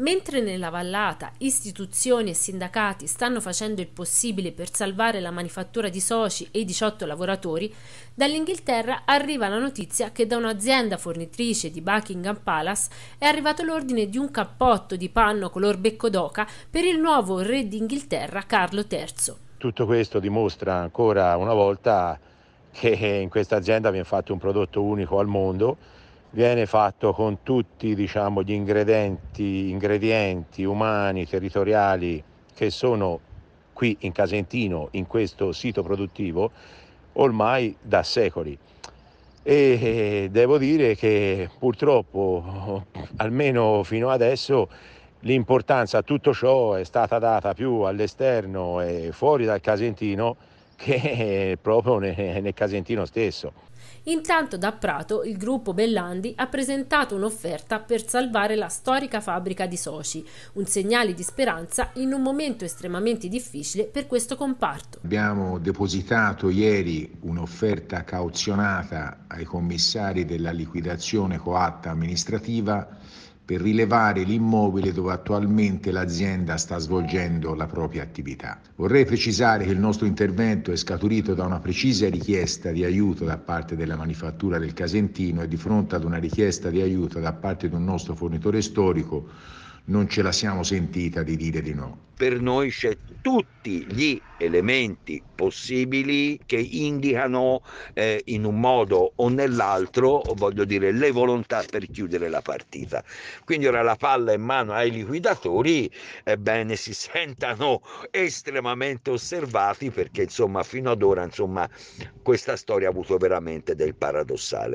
Mentre nella vallata istituzioni e sindacati stanno facendo il possibile per salvare la manifattura di soci e i 18 lavoratori, dall'Inghilterra arriva la notizia che da un'azienda fornitrice di Buckingham Palace è arrivato l'ordine di un cappotto di panno color becco d'oca per il nuovo re d'Inghilterra Carlo III. Tutto questo dimostra ancora una volta che in questa azienda viene fatto un prodotto unico al mondo viene fatto con tutti diciamo, gli ingredienti, ingredienti umani, territoriali che sono qui in Casentino, in questo sito produttivo, ormai da secoli. E devo dire che purtroppo, almeno fino adesso, l'importanza a tutto ciò è stata data più all'esterno e fuori dal Casentino che proprio nel, nel Casentino stesso. Intanto da Prato il gruppo Bellandi ha presentato un'offerta per salvare la storica fabbrica di soci, un segnale di speranza in un momento estremamente difficile per questo comparto. Abbiamo depositato ieri un'offerta cauzionata ai commissari della liquidazione coatta amministrativa per rilevare l'immobile dove attualmente l'azienda sta svolgendo la propria attività. Vorrei precisare che il nostro intervento è scaturito da una precisa richiesta di aiuto da parte della manifattura del Casentino e di fronte ad una richiesta di aiuto da parte di un nostro fornitore storico non ce la siamo sentita di dire di no per noi c'è tutti gli elementi possibili che indicano eh, in un modo o nell'altro, voglio dire, le volontà per chiudere la partita. Quindi ora la palla in mano ai liquidatori, ebbene si sentano estremamente osservati perché insomma fino ad ora insomma, questa storia ha avuto veramente del paradossale.